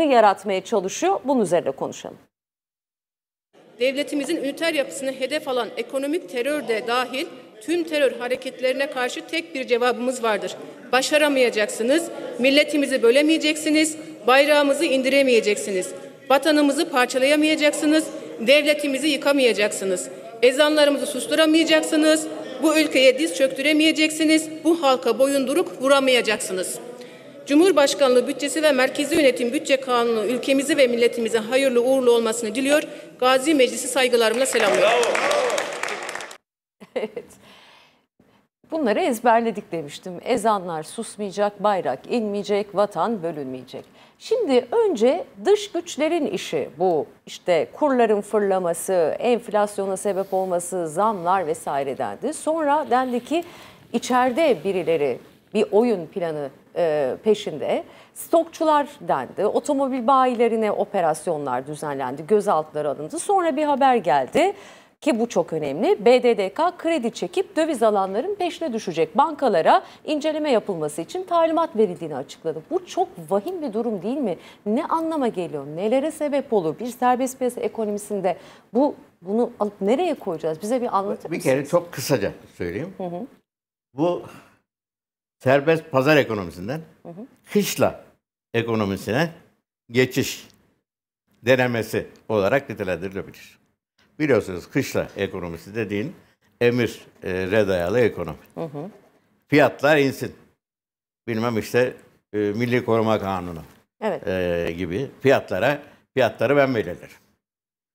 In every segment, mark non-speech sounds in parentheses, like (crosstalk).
algı yaratmaya çalışıyor. Bunun üzerine konuşalım. Devletimizin üniter yapısını hedef alan ekonomik terör de dahil tüm terör hareketlerine karşı tek bir cevabımız vardır. Başaramayacaksınız, milletimizi bölemeyeceksiniz, bayrağımızı indiremeyeceksiniz, vatanımızı parçalayamayacaksınız, devletimizi yıkamayacaksınız. Ezanlarımızı susturamayacaksınız, bu ülkeye diz çöktüremeyeceksiniz, bu halka boyunduruk vuramayacaksınız.'' Cumhurbaşkanlığı bütçesi ve merkezi yönetim bütçe kanunu ülkemizi ve milletimizi hayırlı uğurlu olmasını diliyor. Gazi Meclisi saygılarımla selamlıyorum. Bravo, bravo. (laughs) evet. Bunları ezberledik demiştim. Ezanlar susmayacak, bayrak inmeyecek, vatan bölünmeyecek. Şimdi önce dış güçlerin işi bu. İşte kurların fırlaması, enflasyona sebep olması, zamlar vesaire dendi. Sonra dendi ki içeride birileri bir oyun planı e, peşinde. Stokçular dendi, otomobil bayilerine operasyonlar düzenlendi, gözaltılar alındı. Sonra bir haber geldi ki bu çok önemli. BDDK kredi çekip döviz alanların peşine düşecek. Bankalara inceleme yapılması için talimat verildiğini açıkladı. Bu çok vahim bir durum değil mi? Ne anlama geliyor? Nelere sebep olur? Bir serbest piyasa ekonomisinde bu bunu alıp nereye koyacağız? Bize bir anlatır mısınız? Bir kere çok kısaca söyleyeyim. Hı hı. Bu serbest pazar ekonomisinden hı hı. kışla ekonomisine geçiş denemesi olarak nitelendirilebilir. Biliyorsunuz kışla ekonomisi dediğin emir e, dayalı ekonomi. Hı hı. Fiyatlar insin. Bilmem işte e, Milli Koruma Kanunu evet. e, gibi fiyatlara fiyatları ben belirlerim.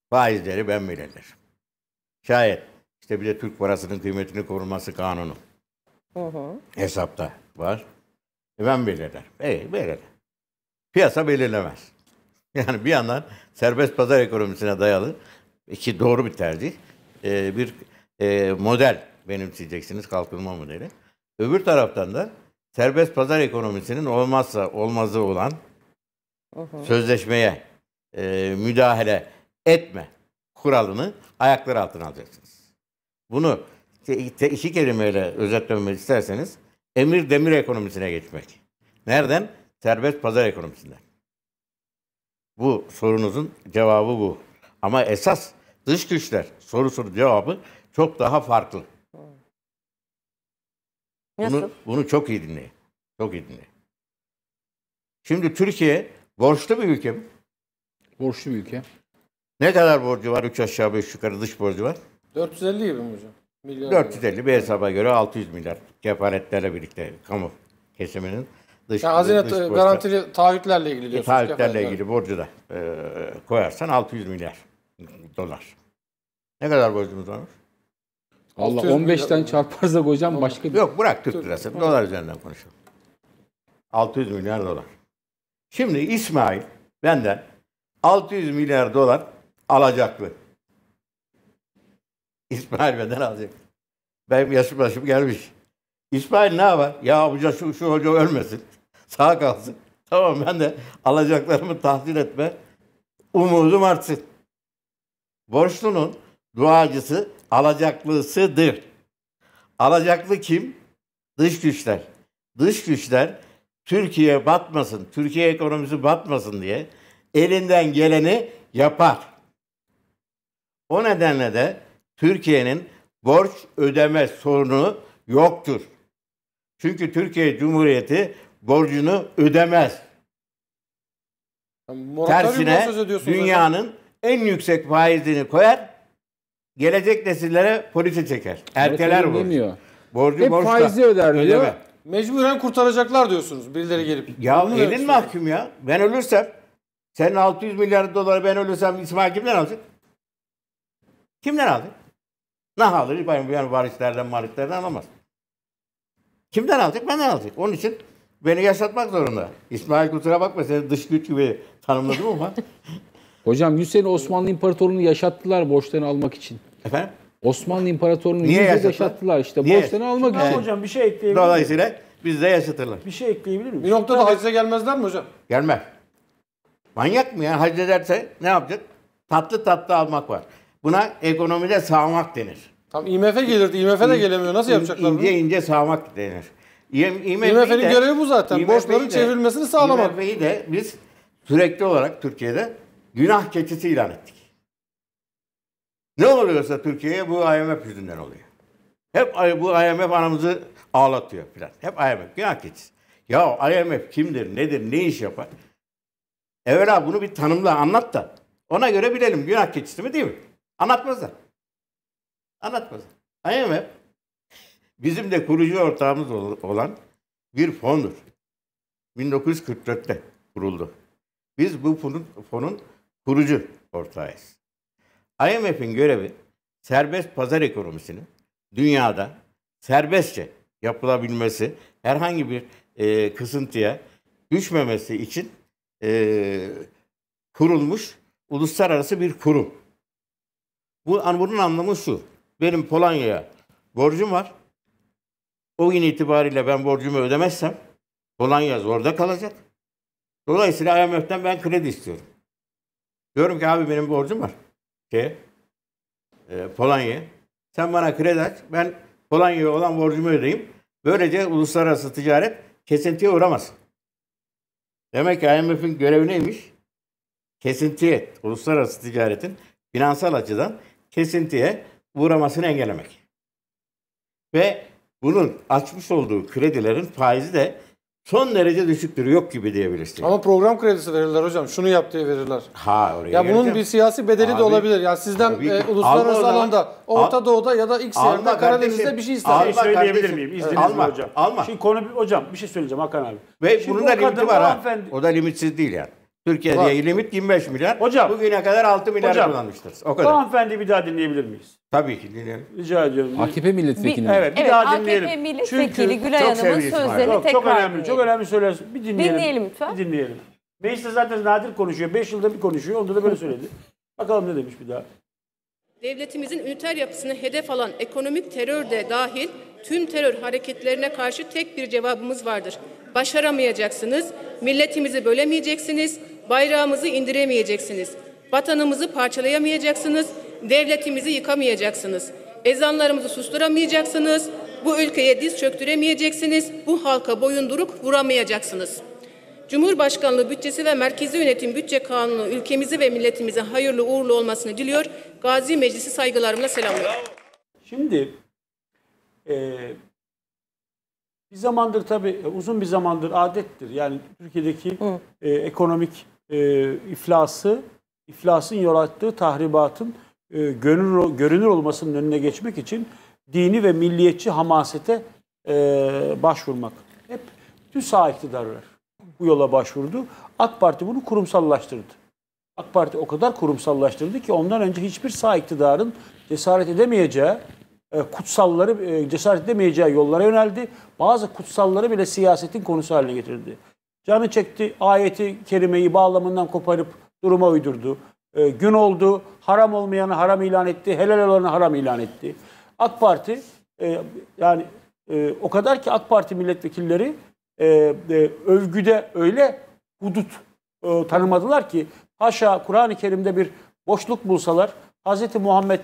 Faizleri ben belirlerim. Şayet işte bir de Türk parasının kıymetini korunması kanunu. Hı hı. Hesapta var. E ben belirler. E, belirler. Piyasa belirlemez. (laughs) Yani bir yandan serbest pazar ekonomisine dayalı ki doğru bir tercih e, bir e, model benimseyeceksiniz kalkınma modeli. Öbür taraftan da serbest pazar ekonomisinin olmazsa olmazı olan hı hı. sözleşmeye e, müdahale etme kuralını ayaklar altına alacaksınız. Bunu iki kelimeyle özetlemek isterseniz emir demir ekonomisine geçmek. Nereden? Serbest pazar ekonomisinden. Bu sorunuzun cevabı bu. Ama esas dış güçler sorusunun cevabı çok daha farklı. Nasıl? Bunu, bunu çok iyi dinleyin. Çok iyi dinleyin. Şimdi Türkiye borçlu bir ülke mi? Borçlu bir ülke. Ne kadar borcu var? Üç aşağı beş yukarı dış borcu var. 450 gibi mi hocam? Milyon 450 bir hesaba göre 600 milyar kefaletlerle birlikte kamu kesiminin dış, yani hazine dış borçta, garantili taahhütlerle ilgili e, diyorsunuz. Taahhütlerle ilgili borcu da e, koyarsan 600 milyar dolar. Ne kadar borcumuz varmış? Allah 15'ten çarparsa hocam başka bir... Yok bırak Türk lirası. Türk. Dolar üzerinden konuşalım. 600 milyar dolar. Şimdi İsmail benden 600 milyar dolar alacaklı. İsmail benden alacak. Ben yaşım başım gelmiş. İsmail ne var? Ya hoca şu, şu hoca ölmesin. Sağ kalsın. Tamam ben de alacaklarımı tahsil etme. Umudum artsın. Borçlunun duacısı alacaklısıdır. Alacaklı kim? Dış güçler. Dış güçler Türkiye batmasın, Türkiye ekonomisi batmasın diye elinden geleni yapar. O nedenle de Türkiye'nin borç ödeme sorunu yoktur. Çünkü Türkiye Cumhuriyeti borcunu ödemez. Yani Tersine dünyanın hocam. en yüksek faizini koyar, gelecek nesillere polise çeker. Erteler borç. Borcu Hep borçta. faizi öder diyor. Ödeme. Mecburen kurtaracaklar diyorsunuz birileri gelip. Ya Bunu elin mahkum ya. Ben ölürsem, senin 600 milyar doları ben ölürsem İsmail kimden alacak? Kimden alacak? Ne alır? Yani varislerden varislerden alamaz. Kimden alacak? Benden alacak. Onun için beni yaşatmak zorunda. İsmail kusura bakma seni dış güç gibi tanımladım ama. (laughs) Hocam Hüseyin Osmanlı İmparatorluğunu yaşattılar borçlarını almak için. Efendim? Osmanlı İmparatorluğunu Niye yaşattılar? yaşattılar işte Niye? borçlarını almak için. Hocam bir şey ekleyebilir miyim? Dolayısıyla biz de yaşatırlar. Bir şey ekleyebilir miyim? Bir noktada hacize gelmezler mi hocam? Gelmez. Manyak mı ya? Hacize ederse ne yapacak? Tatlı tatlı almak var. Buna ekonomide sağmak denir. Tam IMF gelirdi. IMF de gelemiyor. Nasıl yapacaklar bunu? İnce ince sağmak denir. IMF'nin görevi bu zaten. IMF'yi Borçların de, çevrilmesini sağlamak. IMF'yi de biz sürekli olarak Türkiye'de günah keçisi ilan ettik. Ne oluyorsa Türkiye'ye bu IMF yüzünden oluyor. Hep bu IMF anamızı ağlatıyor filan. Hep IMF günah keçisi. Ya IMF kimdir, nedir, ne iş yapar? Evvela bunu bir tanımla anlat da ona göre bilelim günah keçisi mi değil mi? Anlatmazlar. Anlatmazlar. IMF bizim de kurucu ortağımız olan bir fondur. 1944'te kuruldu. Biz bu fonun, fonun kurucu ortağıyız. IMF'in görevi serbest pazar ekonomisini dünyada serbestçe yapılabilmesi, herhangi bir e, kısıntıya düşmemesi için e, kurulmuş uluslararası bir kurum. Bu, bunun anlamı şu. Benim Polonya'ya borcum var. O gün itibariyle ben borcumu ödemezsem Polonya zorda kalacak. Dolayısıyla IMF'den ben kredi istiyorum. Diyorum ki abi benim borcum var. Şey, e, Polonya'ya. Sen bana kredi aç. Ben Polonya'ya olan borcumu ödeyeyim. Böylece uluslararası ticaret kesintiye uğramaz. Demek ki IMF'in görevi neymiş? Kesintiye, uluslararası ticaretin finansal açıdan kesintiye uğramasını engellemek. Ve bunun açmış olduğu kredilerin faizi de son derece düşüktür yok gibi diyebilirsin. Ama program kredisi verirler hocam. Şunu yap diye verirler. Ha oraya Ya bunun bir siyasi bedeli abi, de olabilir. Ya sizden abi, e, uluslararası alma alanda al, Orta Doğu'da ya da X yerinde Karadeniz'de bir şey ister. şey söyleyebilir miyim? İzninizle alma, hocam. Alma. Şimdi konu hocam bir şey söyleyeceğim Hakan abi. Ve Şimdi bunun da limiti var ha. O da limitsiz değil yani. Türkiye'de Var. limit 25 milyar. Hocam. Bugüne kadar 6 milyar kullanmıştır. O kadar. Bu hanımefendiyi bir daha dinleyebilir miyiz? Tabii ki dinleyelim. Rica ediyorum. AKP milletvekili. Bir, evet, bir evet, daha AKP dinleyelim. AKP milletvekili Gülay Hanım'ın sözlerini çok, tekrar Çok önemli, edeyim. çok önemli söyler. Bir dinleyelim. Dinleyelim lütfen. Bir dinleyelim. Mecliste zaten nadir konuşuyor. 5 yılda bir konuşuyor. Onda da böyle söyledi. (laughs) Bakalım ne demiş bir daha. Devletimizin üniter yapısını hedef alan ekonomik terör de dahil tüm terör hareketlerine karşı tek bir cevabımız vardır. Başaramayacaksınız, milletimizi bölemeyeceksiniz, Bayrağımızı indiremeyeceksiniz. Vatanımızı parçalayamayacaksınız. Devletimizi yıkamayacaksınız. Ezanlarımızı susturamayacaksınız. Bu ülkeye diz çöktüremeyeceksiniz. Bu halka boyun durup vuramayacaksınız. Cumhurbaşkanlığı bütçesi ve merkezi yönetim bütçe kanunu ülkemizi ve milletimize hayırlı uğurlu olmasını diliyor. Gazi Meclisi saygılarımla selamlıyorum. Şimdi e, bir zamandır tabii e, uzun bir zamandır adettir. Yani Türkiye'deki e, ekonomik e, iflası, iflasın yarattığı tahribatın e, görünür, görünür olmasının önüne geçmek için dini ve milliyetçi hamasete e, başvurmak. Hep tüm TÜSA iktidarlar bu yola başvurdu. AK Parti bunu kurumsallaştırdı. AK Parti o kadar kurumsallaştırdı ki ondan önce hiçbir sağ iktidarın cesaret edemeyeceği, e, kutsalları e, cesaret edemeyeceği yollara yöneldi. Bazı kutsalları bile siyasetin konusu haline getirdi. Canı çekti ayeti kerimeyi bağlamından koparıp duruma uydurdu. E, gün oldu, haram olmayanı haram ilan etti, helal olanı haram ilan etti. AK Parti e, yani e, o kadar ki AK Parti milletvekilleri e, e, övgüde öyle hudut e, tanımadılar ki haşa Kur'an-ı Kerim'de bir boşluk bulsalar Hz. Muhammed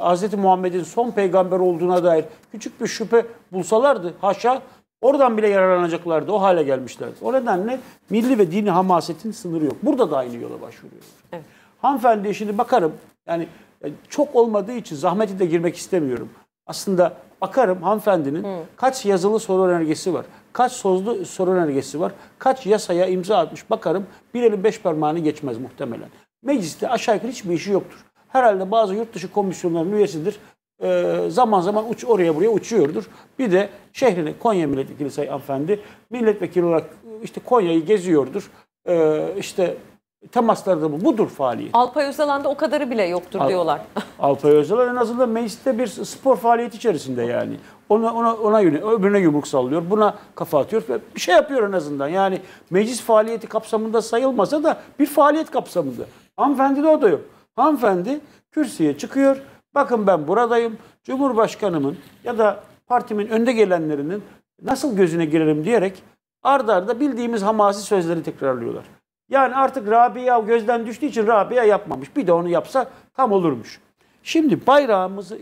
Hz. Muhammed'in son peygamber olduğuna dair küçük bir şüphe bulsalardı haşa Oradan bile yararlanacaklardı. O hale gelmişlerdi. O nedenle milli ve dini hamasetin sınırı yok. Burada da aynı yola başvuruyor. Evet. Hanımefendiye şimdi bakarım. Yani e, çok olmadığı için zahmeti de girmek istemiyorum. Aslında bakarım hanımefendinin Hı. kaç yazılı soru önergesi var, kaç sözlü soru önergesi var, kaç yasaya imza atmış bakarım bir elin beş parmağını geçmez muhtemelen. Mecliste aşağı yukarı hiçbir işi yoktur. Herhalde bazı yurt dışı komisyonların üyesidir. Ee, zaman zaman uç oraya buraya uçuyordur. Bir de şehrine Konya milletvekili Sayın Hanımefendi milletvekili olarak e, işte Konya'yı geziyordur. E, temasları da bu. Budur faaliyet. Alpay Özalan'da o kadarı bile yoktur Al, diyorlar. (laughs) Alpay Özalan en azından mecliste bir spor faaliyeti içerisinde yani. Ona, ona, ona yönelik, öbürüne yumruk sallıyor, buna kafa atıyor ve bir şey yapıyor en azından. Yani meclis faaliyeti kapsamında sayılmasa da bir faaliyet kapsamında. Hanımefendi de o da yok. Hanımefendi kürsüye çıkıyor, Bakın ben buradayım. Cumhurbaşkanımın ya da partimin önde gelenlerinin nasıl gözüne girerim diyerek ardarda arda bildiğimiz hamasi sözleri tekrarlıyorlar. Yani artık Rabia gözden düştüğü için Rabia yapmamış. Bir de onu yapsa tam olurmuş. Şimdi bayrağımızı